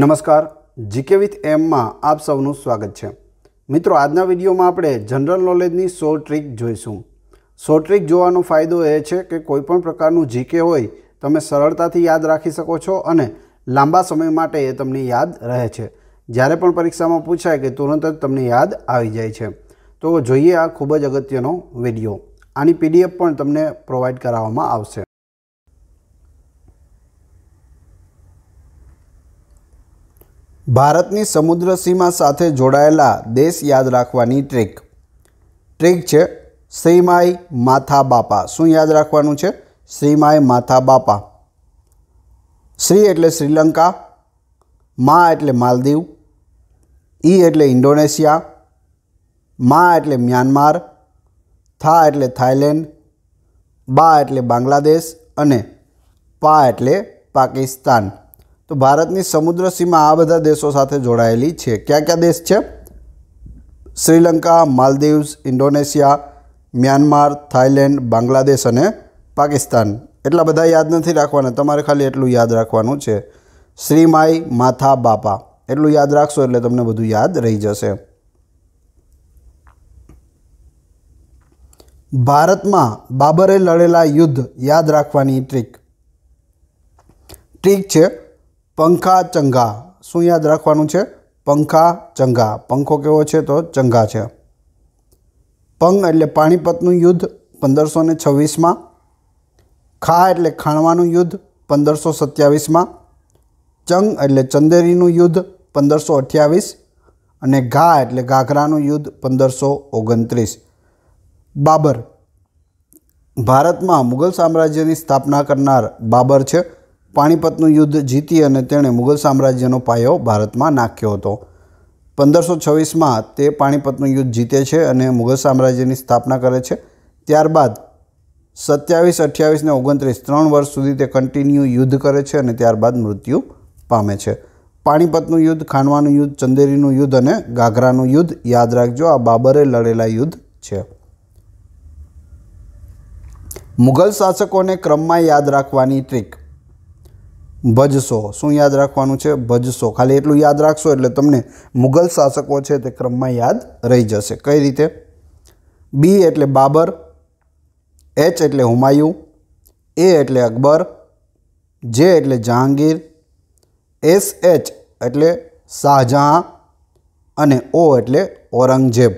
નમસ્કાર GK with એમમાં આપ સૌનું સ્વાગત છે મિત્રો આજના વિડીયોમાં આપણે જનરલ નોલેજની સો ટ્રીક જોઈશું સો ટ્રીક જોવાનો ફાયદો એ છે કે કોઈપણ પ્રકારનું જીકે હોય તમે સરળતાથી યાદ રાખી શકો છો અને લાંબા સમય માટે એ તમને યાદ રહે છે જ્યારે પણ પરીક્ષામાં પૂછાય કે તુરંત જ તમને યાદ આવી જાય છે તો જોઈએ આ ખૂબ જ અગત્યનો વિડીયો આની પીડીએફ પણ તમને પ્રોવાઈડ કરાવવામાં આવશે ભારતની સમુદ્ર સીમા સાથે જોડાયેલા દેશ યાદ રાખવાની ટ્રીક ટ્રીક છે શ્રીમાય માથા બાપા શું યાદ રાખવાનું છે શ્રીમાય માથા બાપા શ્રી એટલે શ્રીલંકા મા એટલે માલદીવ ઈ એટલે ઇન્ડોનેશિયા મા એટલે મ્યાનમાર થા એટલે થાઈલેન્ડ બા એટલે બાંગ્લાદેશ અને પા એટલે પાકિસ્તાન તો ભારતની સમુદ્ર સીમા આ બધા દેશો સાથે જોડાયેલી છે ક્યાં કયા દેશ છે Sri Lanka Maldives Indonesia Myanmar Thailand Bangladesh અને પાકિસ્તાન એટલા બધા યાદ નથી રાખવાના તમારે ખાલી એટલું યાદ રાખવાનું છે શ્રીમાઈ માથા બાપા એટલું યાદ રાખશો એટલે તમને બધું યાદ રહી જશે ભારતમાં બાબરે લડેલા યુદ્ધ યાદ રાખવાની ટ્રીક ટ્રીક છે પંખા ચંગા શું યાદ રાખવાનું છે પંખા ચંગા પંખો કેવો છે તો ચંગા છે પંગ એટલે પાણીપતનું યુદ્ધ પંદરસો ને છવ્વીસમાં ખા એટલે ખાણવાનું યુદ્ધ પંદરસો સત્યાવીસમાં ચંગ એટલે ચંદેરીનું યુદ્ધ પંદરસો અઠ્યાવીસ અને ઘા એટલે ઘાઘરાનું યુદ્ધ પંદરસો ઓગણત્રીસ બાબર ભારતમાં મુઘલ સામ્રાજ્યની સ્થાપના કરનાર બાબર છે પાણીપતનું યુદ્ધ જીતી અને તેણે મુઘલ સામ્રાજ્યનો પાયો ભારતમાં નાખ્યો હતો પંદરસો છવ્વીસમાં તે પાણીપતનું યુદ્ધ જીતે છે અને મુઘલ સામ્રાજ્યની સ્થાપના કરે છે ત્યારબાદ સત્યાવીસ અઠ્યાવીસ ને ઓગણત્રીસ ત્રણ વર્ષ સુધી તે કન્ટિન્યુ યુદ્ધ કરે છે અને ત્યારબાદ મૃત્યુ પામે છે પાણીપતનું યુદ્ધ ખાનવાનું યુદ્ધ ચંદેરીનું યુદ્ધ અને ગાઘરાનું યુદ્ધ યાદ રાખજો આ બાબરે લડેલા યુદ્ધ છે મુગલ શાસકોને ક્રમમાં યાદ રાખવાની ટ્રીક ભજશો શું યાદ રાખવાનું છે ભજશો ખાલી એટલું યાદ રાખશો એટલે તમને મુગલ શાસકો છે તે ક્રમમાં યાદ રહી જશે કઈ રીતે બી એટલે બાબર એચ એટલે હુમાયુ એ એટલે અકબર જે એટલે જહાંગીર એસ એચ એટલે શાહજહાં અને ઓ એટલે ઔરંગઝેબ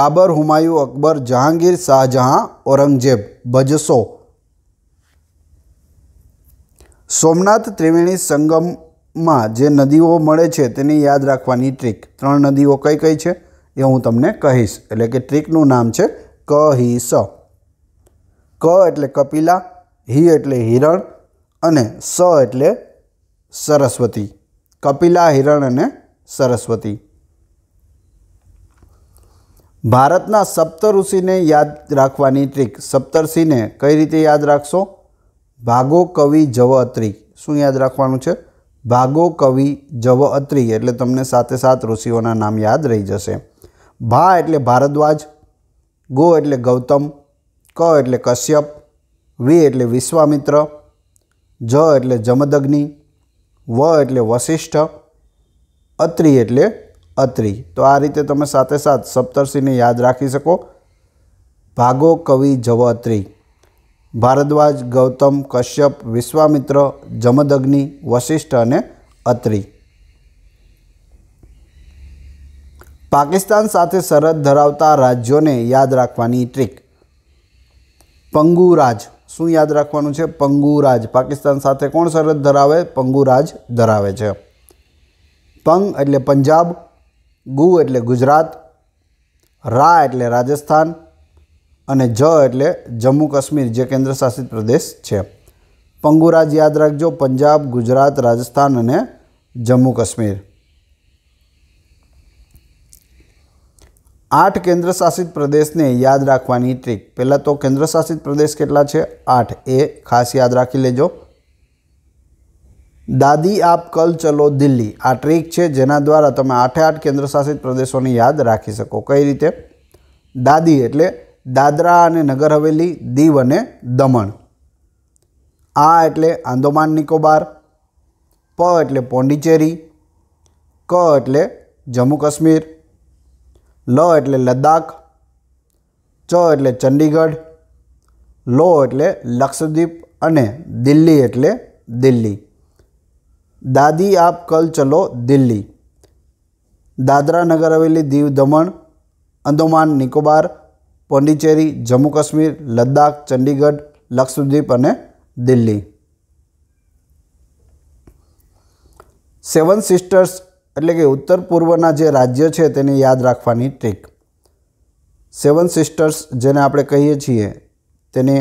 બાબર હુમાયુ અકબર જહાંગીર શાહજહાં ઔરંગઝેબ ભજશો સોમનાથ ત્રિવેણી સંગમમાં જે નદીઓ મળે છે તેને યાદ રાખવાની ટ્રીક ત્રણ નદીઓ કઈ કઈ છે એ હું તમને કહીશ એટલે કે ટ્રીકનું નામ છે કહીસ ક એટલે કપિલા હી એટલે હિરણ અને સ એટલે સરસ્વતી કપિલા હિરણ અને સરસ્વતી ભારતના સપ્તઋષિને યાદ રાખવાની ટ્રીક સપ્તર્ષિને કઈ રીતે યાદ રાખશો ભાગો કવિ જવ અત્રી શું યાદ રાખવાનું છે ભાગો કવિ જવ અત્રી એટલે તમને સાથે સાત ઋષિઓના નામ યાદ રહી જશે ભા એટલે ભારદ્વાજ ગો એટલે ગૌતમ ક એટલે કશ્યપ વિ એટલે વિશ્વામિત્ર જ એટલે જમદગ્નિ વ એટલે વશિષ્ઠ અત્રી એટલે અત્રી તો આ રીતે તમે સાથે સાત સપ્તર્ષિને યાદ રાખી શકો ભાગો કવિ જવ અત્રી ભારદ્વાજ ગૌતમ કશ્યપ વિશ્વામિત્ર જમદગ્નિ વશિષ્ઠ અને અત્રી પાકિસ્તાન સાથે સરહદ ધરાવતા રાજ્યોને યાદ રાખવાની ટ્રીક પંગુરાજ શું યાદ રાખવાનું છે પંગુરાજ પાકિસ્તાન સાથે કોણ સરહદ ધરાવે પંગુરાજ ધરાવે છે પંગ એટલે પંજાબ ગુ એટલે ગુજરાત રા એટલે રાજસ્થાન અને જ એટલે જમ્મુ કાશ્મીર જે કેન્દ્રશાસિત પ્રદેશ છે પંગુરાજ યાદ રાખજો પંજાબ ગુજરાત રાજસ્થાન અને જમ્મુ કાશ્મીર આઠ કેન્દ્રશાસિત પ્રદેશને યાદ રાખવાની ટ્રીક પહેલાં તો કેન્દ્રશાસિત પ્રદેશ કેટલા છે આઠ એ ખાસ યાદ રાખી લેજો દાદી આપ કલ ચલો દિલ્હી આ ટ્રીક છે જેના દ્વારા તમે આઠે આઠ કેન્દ્રશાસિત પ્રદેશોને યાદ રાખી શકો કઈ રીતે દાદી એટલે દાદરા અને નગર હવેલી દીવ અને દમણ આ એટલે આંદોમાન નિકોબાર પ એટલે પોંડિચેરી ક એટલે જમ્મુ કાશ્મીર લ એટલે લદ્દાખ ચ એટલે ચંડીગઢ લો એટલે લક્ષદ્વીપ અને દિલ્હી એટલે દિલ્હી દાદી આપ કલ ચલો દિલ્હી દાદરા નગર હવેલી દીવ દમણ અંદોમાન નિકોબાર પોંડિચેરી જમ્મુ કાશ્મીર લદ્દાખ ચંડીગઢ લક્ષદ્વીપ અને દિલ્હી સેવન સિસ્ટર્સ એટલે કે ઉત્તર પૂર્વના જે રાજ્ય છે તેને યાદ રાખવાની ટ્રીક સેવન સિસ્ટર્સ જેને આપણે કહીએ છીએ તેને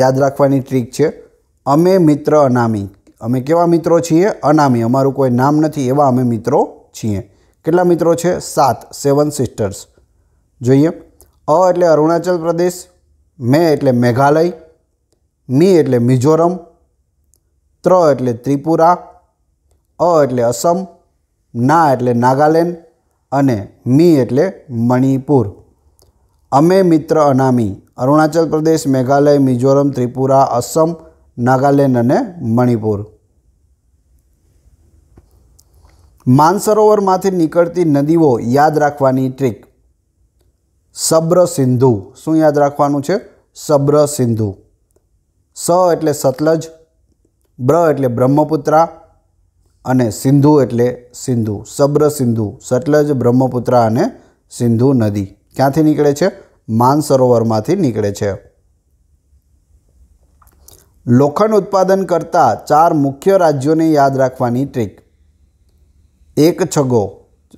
યાદ રાખવાની ટ્રીક છે અમે મિત્ર અનામી અમે કેવા મિત્રો છીએ અનામી અમારું કોઈ નામ નથી એવા અમે મિત્રો છીએ કેટલા મિત્રો છે સાત સેવન સિસ્ટર્સ જોઈએ અ એટલે અરુણાચલ પ્રદેશ મે એટલે મેઘાલય મી એટલે મિઝોરમ ત્ર એટલે ત્રિપુરા અ એટલે અસમ ના એટલે નાગાલેન્ડ અને મી એટલે મણિપુર અમે મિત્ર અનામી અરુણાચલ પ્રદેશ મેઘાલય મિઝોરમ ત્રિપુરા અસમ નાગાલેન્ડ અને મણિપુર માનસરોવરમાંથી નીકળતી નદીઓ યાદ રાખવાની ટ્રીક સબ્ર સિંધુ શું યાદ રાખવાનું છે સબ્ર સિંધુ સ એટલે સતલજ બ્ર એટલે બ્રહ્મપુત્રા અને સિંધુ એટલે સિંધુ સબ્ર સિંધુ સતલજ બ્રહ્મપુત્રા અને સિંધુ નદી ક્યાંથી નીકળે છે માનસરોવરમાંથી નીકળે છે લોખંડ ઉત્પાદન કરતા ચાર મુખ્ય રાજ્યોને યાદ રાખવાની ટ્રીક એક છગો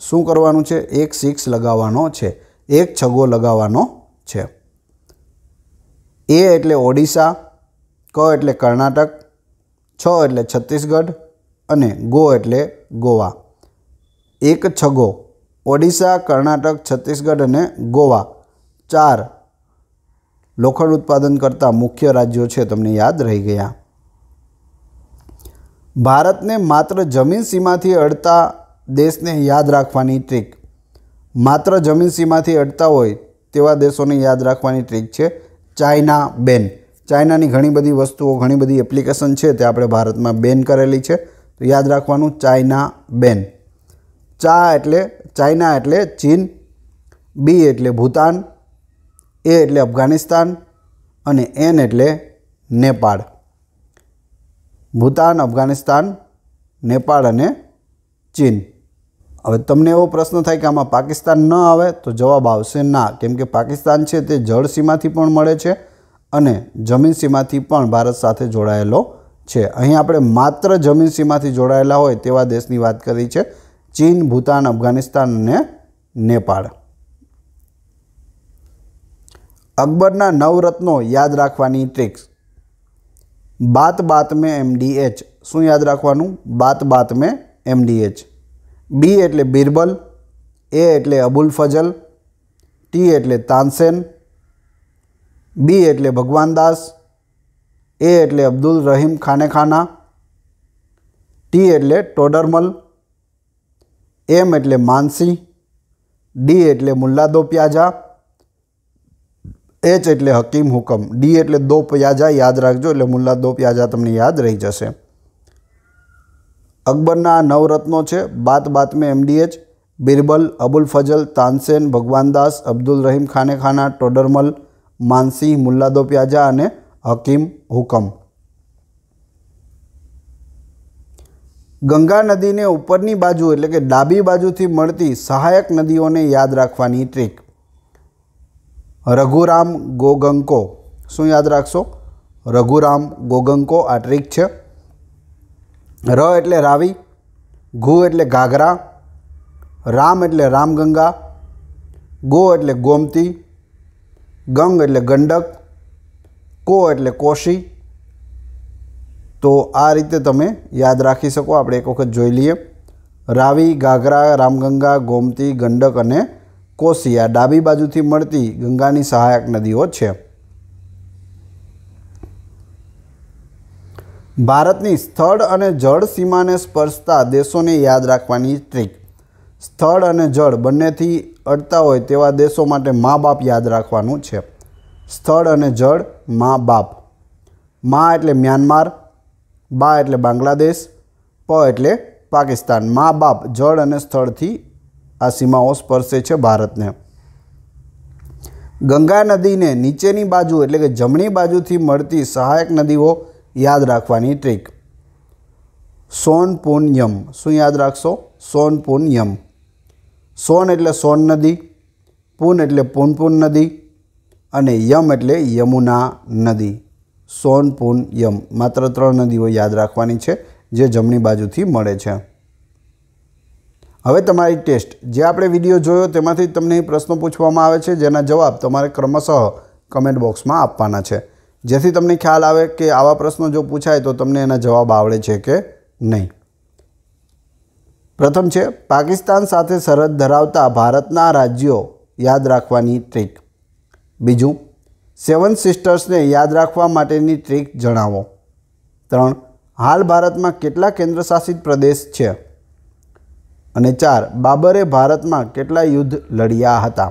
શું કરવાનું છે એક સિક્સ લગાવવાનો છે એક છગો લગાવવાનો છે એ એટલે ઓડિશા ક એટલે કર્ણાટક છ એટલે છત્તીસગઢ અને ગો એટલે ગોવા એક છગો ઓડિશા કર્ણાટક છત્તીસગઢ અને ગોવા ચાર લોખંડ ઉત્પાદન કરતા મુખ્ય રાજ્યો છે તમને યાદ રહી ગયા ભારતને માત્ર જમીન સીમાથી અડતા દેશને યાદ રાખવાની ટ્રીક માત્ર જમીન સીમાથી અટતા હોય તેવા દેશોને યાદ રાખવાની ટ્રીક છે ચાઇના બેન ચાઇનાની ઘણી બધી વસ્તુઓ ઘણી બધી એપ્લિકેશન છે તે આપણે ભારતમાં બેન કરેલી છે તો યાદ રાખવાનું ચાઇના બેન ચા એટલે ચાઇના એટલે ચીન બી એટલે ભૂતાન એ એટલે અફઘાનિસ્તાન અને એન એટલે નેપાળ ભૂતાન અફઘાનિસ્તાન નેપાળ અને ચીન હવે તમને એવો પ્રશ્ન થાય કે આમાં પાકિસ્તાન ન આવે તો જવાબ આવશે ના કેમ કે પાકિસ્તાન છે તે જળસીમાથી પણ મળે છે અને જમીન સીમાથી પણ ભારત સાથે જોડાયેલો છે અહીં આપણે માત્ર જમીન સીમાથી જોડાયેલા હોય તેવા દેશની વાત કરી છે ચીન ભૂતાન અફઘાનિસ્તાન અને નેપાળ અકબરના નવરત્નો યાદ રાખવાની ટ્રિક્સ બાત બાત મેં એમડીએચ શું યાદ રાખવાનું બાત બાત મેં એમડીએચ બી એટલે બિરબલ એ એટલે અબુલ ફજલ ટી એટલે તાનસેન બી એટલે ભગવાન દાસ એ એટલે અબ્દુલ રહીમ ખાનેખાના ટી એટલે ટોડરમલ એમ એટલે માનસી ડી એટલે મુલ્લાદો પ્યાજા એચ એટલે હકીમ હુકમ ડી એટલે દો પ્યાજા યાદ રાખજો એટલે મુલ્લા દો પ્યાજા તમને યાદ રહી જશે અકબરના નવરત્નો છે બાત બાતમે એમડીએચ બિરબલ અબુલ ફજલ તાનસેન ભગવાનદાસ અબ્દુલ રહીમ ખાને ખાના ટોડરમલ માનસિંહ મુલ્લાદો પ્યાજા અને હકીમ હુકમ ગંગા નદીને ઉપરની બાજુ એટલે કે ડાબી બાજુથી મળતી સહાયક નદીઓને યાદ રાખવાની ટ્રીક રઘુરામ ગોગંકો શું યાદ રાખશો રઘુરામ ગોગંકો આ ટ્રીક છે ર એટલે રાવી ઘુ એટલે ઘાઘરા રામ એટલે રામગંગા ગો એટલે ગોમતી ગંગ એટલે ગંડક કો એટલે કોશી તો આ રીતે તમે યાદ રાખી શકો આપણે એક વખત જોઈ લઈએ રાવી ઘાઘરા રામગંગા ગોમતી ગંડક અને કોશી આ ડાબી બાજુથી મળતી ગંગાની સહાયક નદીઓ છે ભારતની સ્થળ અને જળ સીમાને સ્પર્શતા દેશોને યાદ રાખવાની ટ્રીક સ્થળ અને જળ બંનેથી અડતા હોય તેવા દેશો માટે મા બાપ યાદ રાખવાનું છે સ્થળ અને જળ મા બાપ મા એટલે મ્યાનમાર બા એટલે બાંગ્લાદેશ પ એટલે પાકિસ્તાન મા બાપ જળ અને સ્થળથી આ સીમાઓ સ્પર્શે છે ભારતને ગંગા નદીને નીચેની બાજુ એટલે કે જમણી બાજુથી મળતી સહાયક નદીઓ યાદ રાખવાની ટ્રીક સોન પૂન શું યાદ રાખશો સોન પૂન સોન એટલે સોન નદી પૂન એટલે પુનપુન નદી અને યમ એટલે યમુના નદી સોન પૂન યમ માત્ર ત્રણ નદીઓ યાદ રાખવાની છે જે જમણી બાજુથી મળે છે હવે તમારી ટેસ્ટ જે આપણે વિડીયો જોયો તેમાંથી તમને પ્રશ્નો પૂછવામાં આવે છે જેના જવાબ તમારે ક્રમશઃ કમેન્ટ બોક્સમાં આપવાના છે જેથી તમને ખ્યાલ આવે કે આવા પ્રશ્નો જો પૂછાય તો તમને એના જવાબ આવડે છે કે નહીં પ્રથમ છે પાકિસ્તાન સાથે સરહદ ધરાવતા ભારતના રાજ્યો યાદ રાખવાની ટ્રીક બીજું સેવન સિસ્ટર્સને યાદ રાખવા માટેની ટ્રીક જણાવો ત્રણ હાલ ભારતમાં કેટલા કેન્દ્રશાસિત પ્રદેશ છે અને ચાર બાબરે ભારતમાં કેટલા યુદ્ધ લડ્યા હતા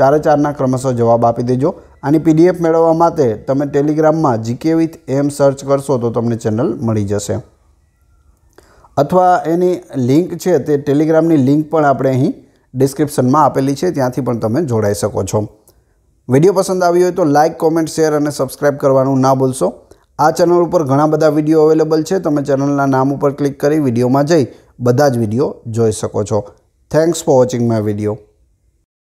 ચારે ચારના ક્રમશઃ જવાબ આપી દેજો આની પીડીએફ મેળવવા માટે તમે ટેલિગ્રામમાં જીકે વિથ એમ સર્ચ કરશો તો તમને ચેનલ મળી જશે અથવા એની લિંક છે તે ટેલિગ્રામની લિંક પણ આપણે અહીં ડિસ્ક્રિપ્શનમાં આપેલી છે ત્યાંથી પણ તમે જોડાઈ શકો છો વિડીયો પસંદ આવ્યો હોય તો લાઇક કોમેન્ટ શેર અને સબસ્ક્રાઇબ કરવાનું ના ભૂલશો આ ચેનલ ઉપર ઘણા બધા વિડીયો અવેલેબલ છે તમે ચેનલના નામ ઉપર ક્લિક કરી વિડીયોમાં જઈ બધા જ વિડીયો જોઈ શકો છો thanks for watching my video